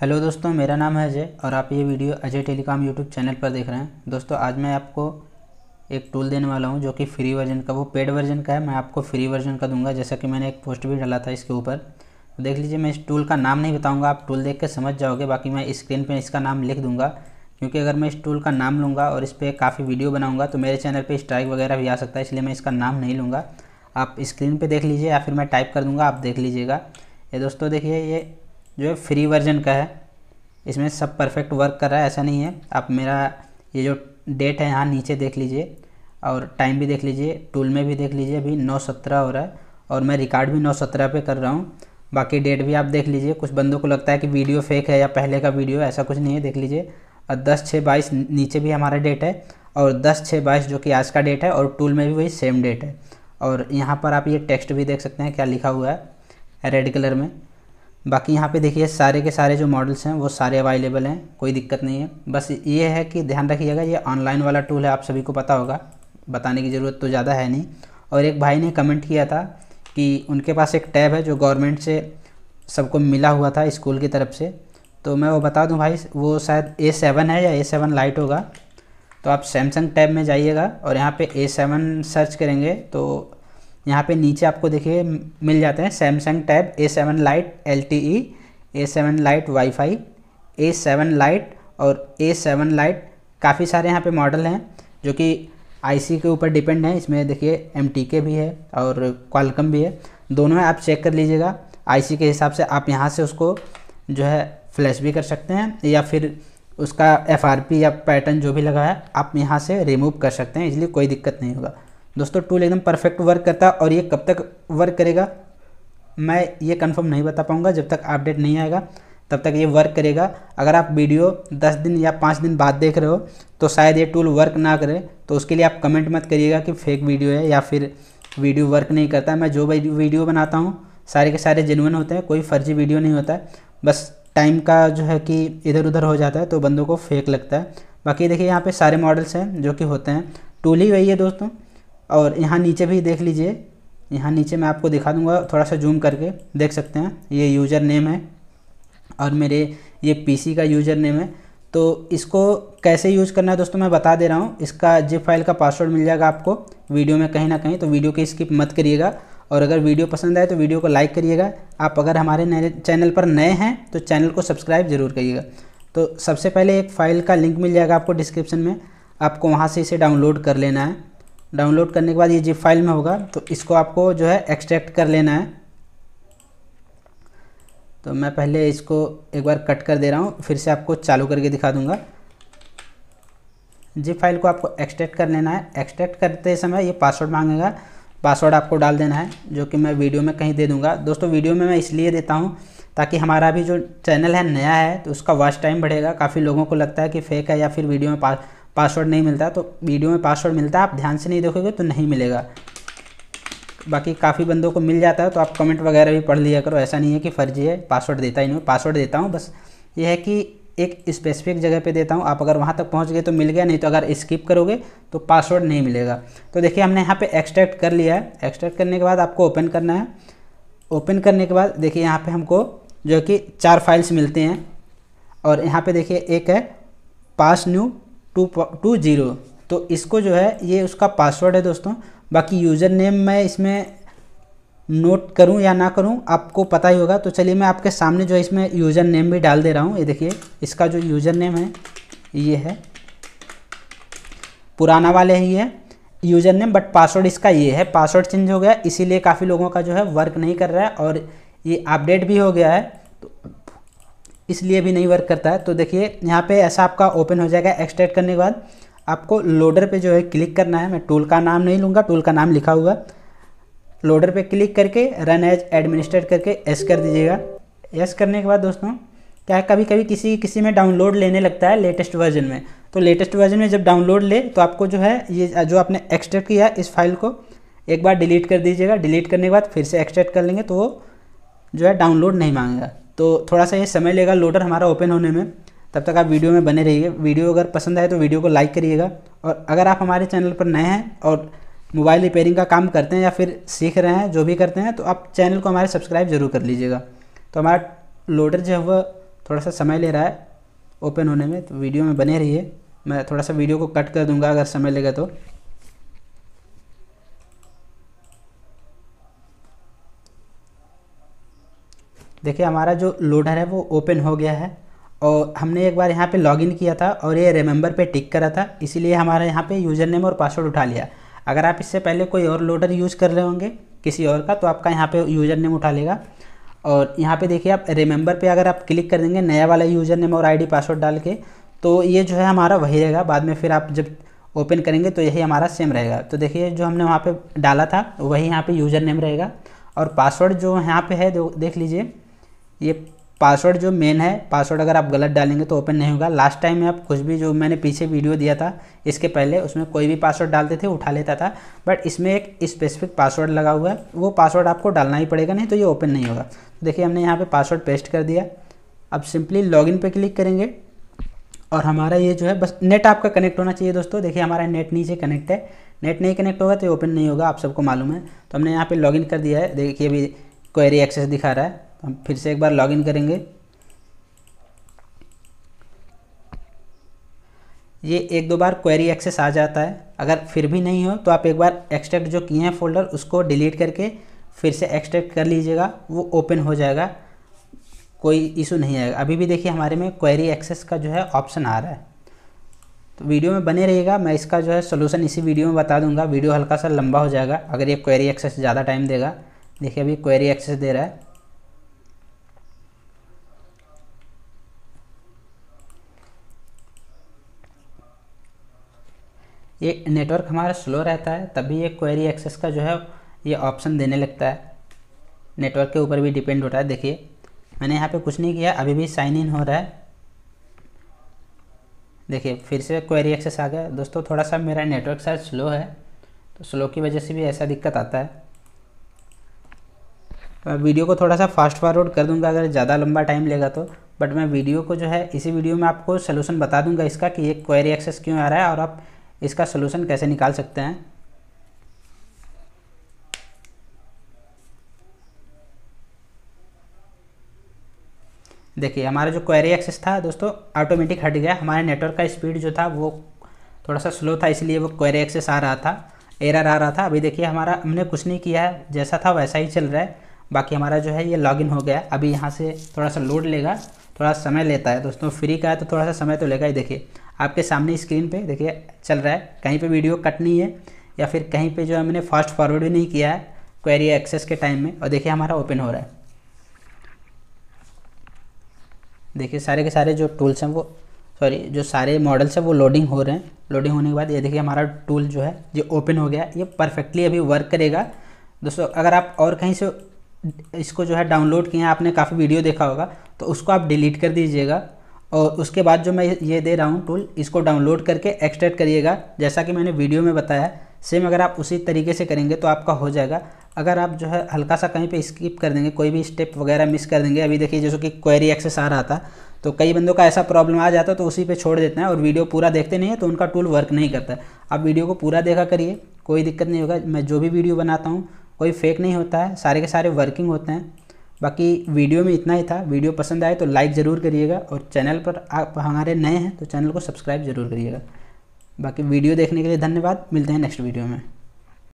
hello दोस्तों मेरा नाम है अजय और आप ये video Ajay telecom YouTube channel पर देख रहे हैं दोस्तों आज मैं आपको एक टूल देने वाला हूँ जो कि फ्री वर्जन का वो पेड वर्जन का है मैं आपको फ्री वर्जन का दूंगा जैसा कि मैंने एक पोस्ट भी डाला था इसके ऊपर तो देख लीजिए मैं इस टूल का नाम नहीं बताऊँगा आप टूल देख के समझ जाओगे बाकी मैं स्क्रीन पर इसका नाम लिख दूँगा क्योंकि अगर मैं इस टूल का नाम लूँगा और इस पर काफ़ी वीडियो बनाऊँगा तो मेरे चैनल पर स्ट्राइक वगैरह भी आ सकता है इसलिए मैं इसका नाम नहीं लूँगा आप स्क्रीन पर देख लीजिए या फिर मैं टाइप कर दूँगा आप देख लीजिएगा ये दोस्तों देखिए ये जो है फ्री वर्जन का है इसमें सब परफेक्ट वर्क कर रहा है ऐसा नहीं है आप मेरा ये जो डेट है यहाँ नीचे देख लीजिए और टाइम भी देख लीजिए टूल में भी देख लीजिए अभी नौ सत्रह हो रहा है और मैं रिकॉर्ड भी नौ सत्रह पे कर रहा हूँ बाकी डेट भी आप देख लीजिए कुछ बंदों को लगता है कि वीडियो फेक है या पहले का वीडियो ऐसा कुछ नहीं है देख लीजिए और दस छः बाईस नीचे भी हमारा डेट है और दस छः बाईस जो कि आज का डेट है और टूल में भी वही सेम डेट है और यहाँ पर आप ये टेक्स्ट भी देख सकते हैं क्या लिखा हुआ है रेड कलर में बाकी यहाँ पे देखिए सारे के सारे जो मॉडल्स हैं वो सारे अवेलेबल हैं कोई दिक्कत नहीं है बस ये है कि ध्यान रखिएगा ये ऑनलाइन वाला टूल है आप सभी को पता होगा बताने की ज़रूरत तो ज़्यादा है नहीं और एक भाई ने कमेंट किया था कि उनके पास एक टैब है जो गवर्नमेंट से सबको मिला हुआ था स्कूल की तरफ से तो मैं वो बता दूँ भाई वो शायद ए सेवन है या ए सेवन लाइट होगा तो आप सैमसंग टैब में जाइएगा और यहाँ पे ए सर्च करेंगे तो यहाँ पे नीचे आपको देखिए मिल जाते हैं Samsung tab A seven lite L T E A seven lite wifi A seven lite और ए सेवन लाइट काफ़ी सारे यहाँ पे मॉडल हैं जो कि आईसी के ऊपर डिपेंड है इसमें देखिए एम टी के भी है और क्वालकम भी है दोनों में आप चेक कर लीजिएगा आई के हिसाब से आप यहाँ से उसको जो है फ्लैश भी कर सकते हैं या फिर उसका एफ आर पी या पैटर्न जो भी लगा है आप यहाँ से रिमूव कर सकते हैं इसलिए कोई दिक्कत नहीं होगा दोस्तों टूल एकदम परफेक्ट वर्क करता है और ये कब तक वर्क करेगा मैं ये कंफर्म नहीं बता पाऊँगा जब तक अपडेट नहीं आएगा तब तक ये वर्क करेगा अगर आप वीडियो दस दिन या पाँच दिन बाद देख रहे हो तो शायद ये टूल वर्क ना करे तो उसके लिए आप कमेंट मत करिएगा कि फेक वीडियो है या फिर वीडियो वर्क नहीं करता मैं जो भी वीडियो बनाता हूँ सारे के सारे जेनुअन होते हैं कोई फर्जी वीडियो नहीं होता है बस टाइम का जो है कि इधर उधर हो जाता है तो बंदों को फेक लगता है बाकी देखिए यहाँ पर सारे मॉडल्स हैं जो कि होते हैं टूल ही वही है दोस्तों और यहाँ नीचे भी देख लीजिए यहाँ नीचे मैं आपको दिखा दूँगा थोड़ा सा जूम करके देख सकते हैं ये यूज़र नेम है और मेरे ये पीसी का यूज़र नेम है तो इसको कैसे यूज़ करना है दोस्तों मैं बता दे रहा हूँ इसका जिप फाइल का पासवर्ड मिल जाएगा आपको वीडियो में कहीं ना कहीं तो वीडियो की स्किप मत करिएगा और अगर वीडियो पसंद आए तो वीडियो को लाइक करिएगा आप अगर हमारे नए चैनल पर नए हैं तो चैनल को सब्सक्राइब ज़रूर करिएगा तो सबसे पहले एक फ़ाइल का लिंक मिल जाएगा आपको डिस्क्रिप्शन में आपको वहाँ से इसे डाउनलोड कर लेना है डाउनलोड करने के बाद ये जिप फाइल में होगा तो इसको आपको जो है एक्सट्रैक्ट कर लेना है तो मैं पहले इसको एक बार कट कर दे रहा हूँ फिर से आपको चालू करके दिखा दूँगा जिप फाइल को आपको एक्सट्रैक्ट कर लेना है एक्सट्रैक्ट करते समय ये पासवर्ड मांगेगा पासवर्ड आपको डाल देना है जो कि मैं वीडियो में कहीं दे दूँगा दोस्तों वीडियो में मैं इसलिए देता हूँ ताकि हमारा भी जो चैनल है नया है तो उसका वॉच टाइम बढ़ेगा काफ़ी लोगों को लगता है कि फेक है या फिर वीडियो में पास पासवर्ड नहीं मिलता तो वीडियो में पासवर्ड मिलता है आप ध्यान से नहीं देखोगे तो नहीं मिलेगा बाकी काफ़ी बंदों को मिल जाता है तो आप कमेंट वगैरह भी पढ़ लिया करो ऐसा नहीं है कि फर्जी है पासवर्ड देता ही नहीं पासवर्ड देता हूँ बस ये है कि एक स्पेसिफिक जगह पे देता हूँ आप अगर वहाँ तक पहुँच गए तो मिल गया नहीं तो अगर स्किप करोगे तो पासवर्ड नहीं मिलेगा तो देखिए हमने यहाँ पे एक्सट्रैक्ट कर लिया है एक्सट्रैक्ट करने के बाद आपको ओपन करना है ओपन करने के बाद देखिए यहाँ पे हमको जो कि चार फाइल्स मिलते हैं और यहाँ पे देखिए एक है pass new two two zero तो इसको जो है ये उसका पासवर्ड है दोस्तों बाकी यूज़र नेम मैं इसमें नोट करूं या ना करूं आपको पता ही होगा तो चलिए मैं आपके सामने जो है इसमें यूज़र नेम भी डाल दे रहा हूं ये देखिए इसका जो यूज़र नेम है ये है पुराना वाले ही है यूज़र नेम बट पासवर्ड इसका ये है पासवर्ड चेंज हो गया इसीलिए काफ़ी लोगों का जो है वर्क नहीं कर रहा है और ये अपडेट भी हो गया है तो इसलिए भी नहीं वर्क करता है तो देखिए यहाँ पे ऐसा आपका ओपन हो जाएगा एक्सट्रैक्ट करने के बाद आपको लोडर पे जो है क्लिक करना है मैं टूल का नाम नहीं लूँगा टूल का नाम लिखा हुआ लोडर पे क्लिक करके रन एज एडमिनिस्ट्रेट करके एस कर दीजिएगा एस करने के बाद दोस्तों क्या है कभी कभी किसी किसी में डाउनलोड लेने लगता है लेटेस्ट वर्जन में तो लेटेस्ट वर्जन में जब डाउनलोड ले तो आपको जो है ये जो आपने एक्सट्रैक्ट किया इस फाइल को एक बार डिलीट कर दीजिएगा डिलीट करने के बाद फिर से एक्सट्रैक्ट कर लेंगे तो वो जो है डाउनलोड नहीं मांगेगा तो थोड़ा सा ये समय लेगा लोडर हमारा ओपन होने में तब तक आप वीडियो में बने रहिए वीडियो अगर पसंद आए तो वीडियो को लाइक करिएगा और अगर आप हमारे चैनल पर नए हैं और मोबाइल रिपेयरिंग का काम करते हैं या फिर सीख रहे हैं जो भी करते हैं तो आप चैनल को हमारे सब्सक्राइब ज़रूर कर लीजिएगा तो हमारा लोडर जो है वह थोड़ा सा समय ले रहा है ओपन होने में तो वीडियो में बने रहिए मैं थोड़ा सा वीडियो को कट कर दूंगा अगर समय लेगा तो देखिए हमारा जो लोडर है वो ओपन हो गया है और हमने एक बार यहाँ पे लॉगिन किया था और ये रिमेंबर पे टिक करा था इसीलिए हमारा यहाँ पे यूज़र नेम और पासवर्ड उठा लिया अगर आप इससे पहले कोई और लोडर यूज़ कर रहे होंगे किसी और का तो आपका यहाँ पे यूज़र नेम उठा लेगा और यहाँ पे देखिए आप रिमेंबर पे अगर आप क्लिक कर देंगे नया वाला यूज़र नेम और आई पासवर्ड डाल के तो ये जो है हमारा वही रहेगा बाद में फिर आप जब ओपन करेंगे तो यही हमारा सेम रहेगा तो देखिए जो हमने वहाँ पर डाला था वही यहाँ पर यूज़र नेम रहेगा और पासवर्ड जो यहाँ पर है देख लीजिए ये पासवर्ड जो मेन है पासवर्ड अगर आप गलत डालेंगे तो ओपन नहीं होगा लास्ट टाइम में आप कुछ भी जो मैंने पीछे वीडियो दिया था इसके पहले उसमें कोई भी पासवर्ड डालते थे उठा लेता था बट इसमें एक स्पेसिफिक पासवर्ड लगा हुआ है वो पासवर्ड आपको डालना ही पड़ेगा नहीं तो ये ओपन नहीं होगा तो देखिए हमने यहाँ पर पे पासवर्ड पेस्ट कर दिया अब सिंपली लॉगिन पर क्लिक करेंगे और हमारा ये जो है बस नेट आपका कनेक्ट होना चाहिए दोस्तों देखिए हमारा नेट नीचे कनेक्ट है नेट नहीं कनेक्ट होगा तो ओपन नहीं होगा आप सबको मालूम है तो हमने यहाँ पर लॉगिन कर दिया है देखिए अभी क्वेरी एक्सेस दिखा रहा है हम फिर से एक बार लॉगिन करेंगे ये एक दो बार क्वेरी एक्सेस आ जाता है अगर फिर भी नहीं हो तो आप एक बार एक्सट्रैक्ट जो किए हैं फोल्डर उसको डिलीट करके फिर से एक्सट्रैक्ट कर लीजिएगा वो ओपन हो जाएगा कोई इशू नहीं आएगा अभी भी देखिए हमारे में क्वेरी एक्सेस का जो है ऑप्शन आ रहा है तो वीडियो में बने रहिएगा मैं इसका जो है सोल्यूशन इसी वीडियो में बता दूंगा वीडियो हल्का सा लंबा हो जाएगा अगर ये क्वेरी एक्सेस ज़्यादा टाइम देगा देखिए अभी क्वेरी एक्सेस दे रहा है ये नेटवर्क हमारा स्लो रहता है तभी ये क्वेरी एक्सेस का जो है ये ऑप्शन देने लगता है नेटवर्क के ऊपर भी डिपेंड होता है देखिए मैंने यहाँ पे कुछ नहीं किया अभी भी साइन इन हो रहा है देखिए फिर से क्वेरी एक्सेस आ गया दोस्तों थोड़ा सा मेरा नेटवर्क शायद स्लो है तो स्लो की वजह से भी ऐसा दिक्कत आता है मैं वीडियो को थोड़ा सा फास्ट फॉरवर्ड कर दूंगा अगर ज़्यादा लंबा टाइम लेगा तो बट मैं वीडियो को जो है इसी वीडियो में आपको सोल्यूशन बता दूंगा इसका कि ये क्वेरी एक्सेस क्यों आ रहा है और आप इसका सोल्यूशन कैसे निकाल सकते हैं देखिए हमारा जो क्वेरी एक्सेस था दोस्तों ऑटोमेटिक हट गया हमारे नेटवर्क का स्पीड जो था वो थोड़ा सा स्लो था इसलिए वो क्वेरी एक्सेस आ रहा था एरर आ रहा था अभी देखिए हमारा हमने कुछ नहीं किया है जैसा था वैसा ही चल रहा है बाकी हमारा जो है ये लॉगिन हो गया अभी यहाँ से थोड़ा सा लोड लेगा थोड़ा समय लेता है दोस्तों फ्री का है तो थोड़ा सा समय तो लेगा ही देखिए आपके सामने स्क्रीन पे देखिए चल रहा है कहीं पे वीडियो कट नहीं है या फिर कहीं पे जो है मैंने फास्ट फॉरवर्ड भी नहीं किया है क्वेरी एक्सेस के टाइम में और देखिए हमारा ओपन हो रहा है देखिए सारे के सारे जो टूल्स हैं वो सॉरी जो सारे मॉडल्स हैं वो लोडिंग हो रहे हैं लोडिंग होने के बाद ये देखिए हमारा टूल जो है ये ओपन हो गया ये परफेक्टली अभी वर्क करेगा दोस्तों अगर आप और कहीं से इसको जो है डाउनलोड किए हैं आपने काफ़ी वीडियो देखा होगा तो उसको आप डिलीट कर दीजिएगा और उसके बाद जो मैं ये दे रहा हूँ टूल इसको डाउनलोड करके एक्सट्रैक्ट करिएगा जैसा कि मैंने वीडियो में बताया सेम अगर आप उसी तरीके से करेंगे तो आपका हो जाएगा अगर आप जो है हल्का सा कहीं पे स्किप कर देंगे कोई भी स्टेप वगैरह मिस कर देंगे अभी देखिए जैसे कि क्वेरी एक्सेस आ रहा था तो कई बंदों का ऐसा प्रॉब्लम आ जाता है तो उसी पे छोड़ देते हैं और वीडियो पूरा देखते नहीं है तो उनका टूल वर्क नहीं करता आप वीडियो को पूरा देखा करिए कोई दिक्कत नहीं होगा मैं जो भी वीडियो बनाता हूँ कोई फेक नहीं होता है सारे के सारे वर्किंग होते हैं बाकी वीडियो में इतना ही था वीडियो पसंद आए तो लाइक ज़रूर करिएगा और चैनल पर आप हमारे नए हैं तो चैनल को सब्सक्राइब ज़रूर करिएगा बाकी वीडियो देखने के लिए धन्यवाद मिलते हैं नेक्स्ट वीडियो में